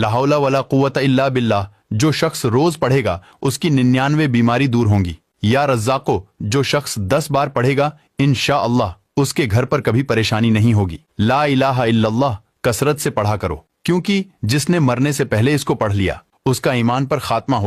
लाहौला वाला कुत अल्लाह बिल्ला जो शख्स रोज पढ़ेगा उसकी निन्यानवे बीमारी दूर होंगी या रज्जाको जो शख्स दस बार पढ़ेगा इन अल्लाह उसके घर पर कभी परेशानी नहीं होगी ला इलाहा इल्लल्लाह कसरत से पढ़ा करो क्योंकि जिसने मरने से पहले इसको पढ़ लिया उसका ईमान पर खात्मा हो